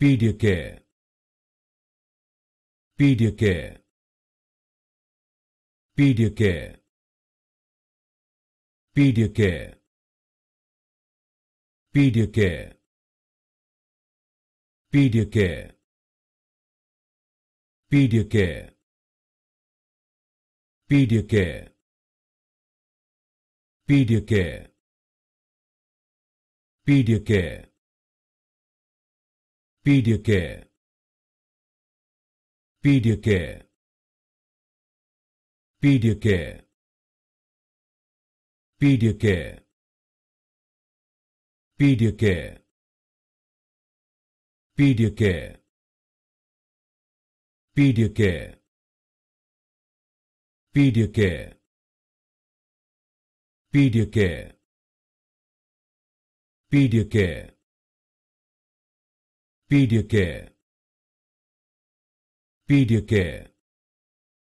Pediacare Pediacare Pediacare Pediacare Pediacare Pediacare Pediacare Pediacare Pediacare Pediacare Pediacare. Pediacare. Pediacare. Pediacare. Pediacare. Pediacare. Pediacare. Pediacare. Pediacare. Pediacare. Pediacare